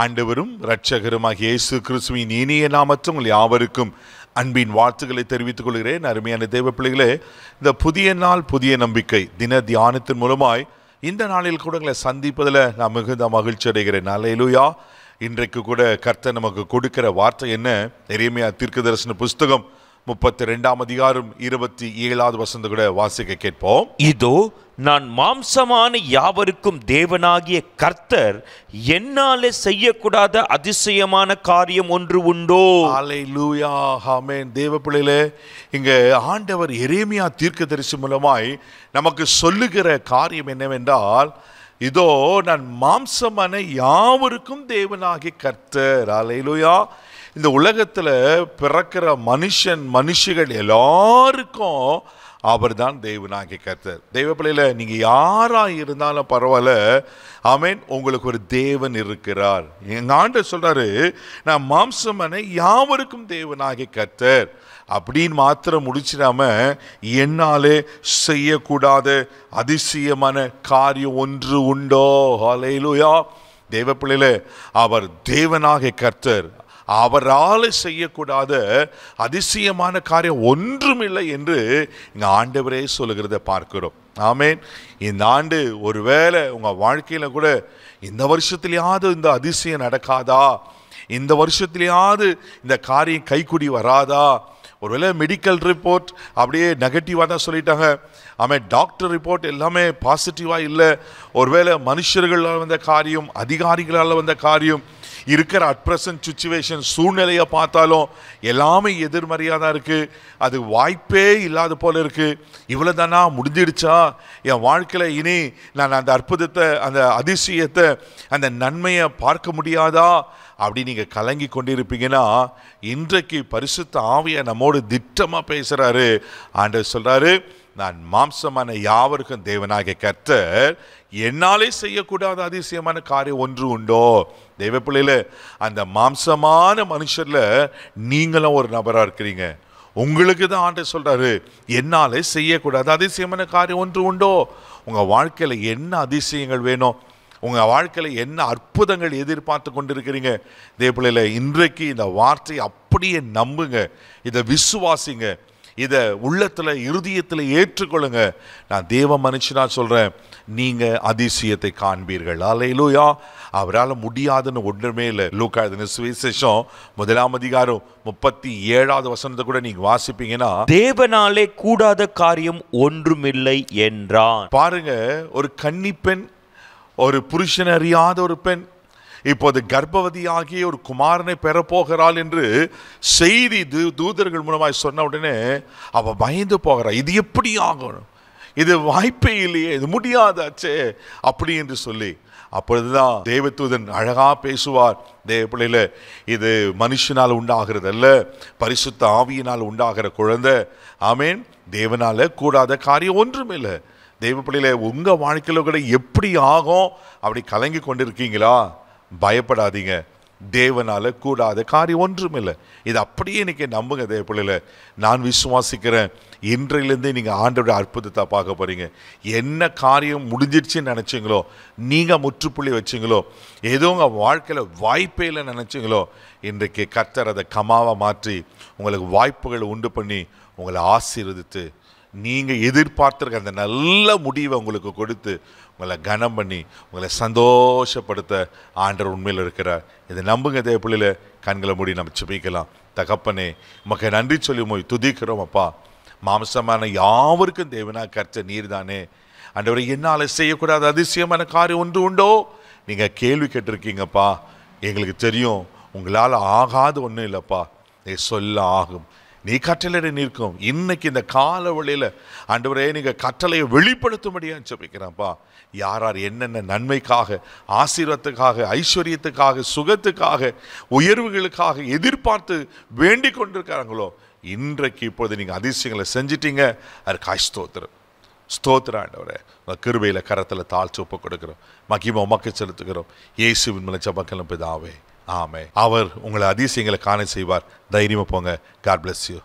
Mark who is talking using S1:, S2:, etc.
S1: ஆண்டவரும் இரட்சகருமாகிய இயேசு கிறிஸ்துவின் இனிய நாமத்தும் உங்கள் யாவருக்கும் அன்பின் வாழ்த்துக்களை தெரிவித்துக் கொள்கிறேன் அருமையான தேவ பிள்ளைகளே இந்த புதிய நாள் புதிய நம்பிக்கை தின தியானத்தின் மூலமாய் இந்த நாளில் கூட எங்களை சந்திப்பதில் நான் மிகுந்த மகிழ்ச்சி அடைகிறேன் அலையிலுயா இன்றைக்கு கூட கர்த்தர் நமக்கு கொடுக்கிற வார்த்தை என்ன நிறையமையா தீர்க்க தரிசன புஸ்தகம் முப்பத்தி ரெண்டாம் அதிகாரம் இருபத்தி ஏழாவது வசந்த கூட வாசிக்க கேட்போம் இதோ நான் மாம்சமான யாவருக்கும் தேவனாகிய கர்த்தர் என்னாலே செய்யக்கூடாத அதிசயமான காரியம் ஒன்று உண்டோ அலை லூயா ஹாமேன் தேவ பிள்ளையிலே இங்கே ஆண்டவர் எரேமியா தீர்க்க தரிசி மூலமாய் நமக்கு சொல்லுகிற காரியம் என்னவென்றால் இதோ நான் மாம்சமான யாவருக்கும் தேவனாகிய கர்த்தர் லூயா இந்த உலகத்தில் பிறக்கிற மனுஷன் மனுஷிகள் எல்லாருக்கும் அவர் தான் தெய்வனாகி கர்த்தர் தெய்வ பிள்ளையில் நீங்கள் யாராக இருந்தாலும் பரவாயில்ல ஆமேன் உங்களுக்கு ஒரு தேவன் இருக்கிறார் எங்கள் ஆண்டு சொல்கிறாரு நான் மாம்சமனை யாவருக்கும் தேவனாகி கர்த்தர் அப்படின்னு மாத்திரம் முடிச்சிடாம என்னாலே செய்யக்கூடாத அதிசயமான காரியம் ஒன்று உண்டோ ஹலையிலுயா தெய்வ பிள்ளையில் அவர் தேவனாக கர்த்தர் அவரால் செய்யக்கூடாத அதிசயமான காரியம் ஒன்றும் இல்லை என்று இங்கே ஆண்டவரே சொல்லுகிறத பார்க்கிறோம் ஆமேன் இந்த ஆண்டு ஒருவேளை உங்கள் வாழ்க்கையில் கூட இந்த வருஷத்துலையாவது இந்த அதிசயம் நடக்காதா இந்த வருஷத்துலையாவது இந்த காரியம் கைக்குடி வராதா ஒருவேளை மெடிக்கல் ரிப்போர்ட் அப்படியே நெகட்டிவாக தான் சொல்லிட்டாங்க ஆமாம் டாக்டர் ரிப்போர்ட் எல்லாமே பாசிட்டிவாக இல்லை ஒருவேளை மனுஷர்களால் வந்த காரியம் அதிகாரிகளால் வந்த காரியம் இருக்கிற அட்ப்ரசன்ட் சுச்சுவேஷன் சூழ்நிலையை பார்த்தாலும் எல்லாமே எதிர்மறையாக தான் இருக்குது அது வாய்ப்பே இல்லாத போல் இருக்குது இவ்வளோ தானா முடிஞ்சிடுச்சா என் வாழ்க்கையில் இனி நான் அந்த அற்புதத்தை அந்த அதிசயத்தை அந்த நன்மையை பார்க்க முடியாதா அப்படி நீங்கள் கலங்கி கொண்டிருப்பீங்கன்னா இன்றைக்கு பரிசுத்த ஆவியை நம்மோடு திட்டமாக பேசுகிறாரு ஆண்டு சொல்கிறாரு நான் மாம்சமான யாவருக்கும் தேவனாகிய கர்த்தர் என்னாலே செய்யக்கூடாத அதிசயமான காரியம் ஒன்று உண்டோ தெய்வ அந்த மாம்சமான மனுஷரில் நீங்களும் ஒரு நபராக இருக்கிறீங்க உங்களுக்கு தான் ஆண்டை சொல்கிறாரு என்னால் செய்யக்கூடாது அதிசயமான காரியம் ஒன்று உண்டோ உங்கள் வாழ்க்கையில் என்ன அதிசயங்கள் வேணும் உங்கள் வாழ்க்கையில் என்ன அற்புதங்கள் எதிர்பார்த்து கொண்டிருக்கிறீங்க இதே பிள்ளையில் இன்றைக்கு இந்த வார்த்தையை அப்படியே நம்புங்க இதை விசுவாசிங்க இதை உள்ளத்தில் இருதயத்தில் ஏற்றுக்கொள்ளுங்க நான் தேவ மனுஷனா சொல்கிறேன் நீங்கள் அதிசயத்தை காண்பீர்கள் அலையிலோயா அவரால் முடியாதுன்னு ஒன்றுமே இல்லை லூக்கா சுவிசேஷம் முதலாம் அதிகாரம் முப்பத்தி ஏழாவது வசனத்தை கூட நீங்கள் வாசிப்பீங்கன்னா தேவனாலே கூடாத காரியம் ஒன்றுமில்லை என்றான் பாருங்க ஒரு கன்னி பெண் ஒரு புருஷன் அறியாத ஒரு பெண் இப்போது கர்ப்பவதியாகிய ஒரு குமாரனை பெறப்போகிறாள் என்று செய்தி தூதர்கள் மூலமாக சொன்ன உடனே அவள் பயந்து போகிறா இது எப்படி ஆகும் இது வாய்ப்பே இல்லையே இது முடியாதாச்சே அப்படி என்று சொல்லி அப்பொழுதுதான் தேவத்தூதன் அழகா பேசுவார் தேவ இது மனுஷனால் உண்டாகிறது அல்ல பரிசுத்த ஆவியினால் உண்டாகிற குழந்தை ஆமேன் தேவனால கூடாத காரியம் ஒன்றும் இல்லை தெய்வ பிள்ளையில உங்கள் வாழ்க்கையில் கூட எப்படி ஆகும் அப்படி கலங்கி கொண்டிருக்கீங்களா பயப்படாதீங்க தேவனால் கூடாத காரியம் ஒன்றும் இல்லை இது அப்படியே இன்றைக்கி நம்புங்க தேவ நான் விசுவாசிக்கிறேன் இன்றையிலேருந்தே நீங்கள் ஆண்டோட அற்புதத்தை பார்க்க போகிறீங்க என்ன காரியம் முடிஞ்சிடுச்சுன்னு நினச்சிங்களோ நீங்கள் முற்றுப்புள்ளி வச்சிங்களோ ஏதோ உங்கள் வாழ்க்கையில் வாய்ப்பே இல்லை நினச்சிங்களோ இன்றைக்கு கத்தர் அதை கமாவாக மாற்றி உங்களுக்கு வாய்ப்புகளை உண்டு பண்ணி உங்களை ஆசீர்வதித்து நீங்கள் எதிர்பார்த்துருக்க அந்த நல்ல முடிவை உங்களுக்கு கொடுத்து உங்களை கனம் பண்ணி உங்களை சந்தோஷப்படுத்த ஆண்டவர் உண்மையில் இருக்கிறார் இதை நம்புங்க இதே பிள்ளையில கண்களை மூடி நம்ம சுபிக்கலாம் தகப்பனே உமக்கு நன்றி சொல்லி போய் துதிக்கிறோம் அப்பா மாம்சமான யாவருக்கும் தேவனா கற்ற நீர் தானே அண்டவரை என்னால் செய்யக்கூடாத அதிசயமான காரியம் ஒன்று உண்டோ நீங்கள் கேள்வி கேட்டிருக்கீங்கப்பா எங்களுக்கு தெரியும் உங்களால் ஆகாது ஒன்றும் இல்லைப்பா நீ சொல்ல ஆகும் நீ கட்டளையிட நிற்கும் இன்னைக்கு இந்த கால வழியில் ஆண்டவரே நீங்கள் கட்டளையை வெளிப்படுத்தும்படியான்னு சொல்லிக்கிறான்ப்பா யார் யார் என்னென்ன நன்மைக்காக ஆசீர்வத்துக்காக ஐஸ்வர்யத்துக்காக சுகத்துக்காக உயர்வுகளுக்காக எதிர்பார்த்து வேண்டி கொண்டிருக்கிறாங்களோ இன்றைக்கு இப்பொழுது நீங்கள் அதிசயங்களை செஞ்சிட்டீங்க அது காய்ஸ்தோத்திரம் ஸ்தோத்திரம் ஆண்டவரே உங்கள் கிருபையில் கரத்தில் தாழ்ச்சி ஒப்பு கொடுக்குறோம் மகிமா உமக்கு செலுத்துக்கிறோம் இயேசுவின் மலைச்ச மக்களும் பிதாவே ஆமே அவர் உங்களை அதிசயங்களை காண செய்வார் தைரியமாக போங்க காட் பிளஸ் யூ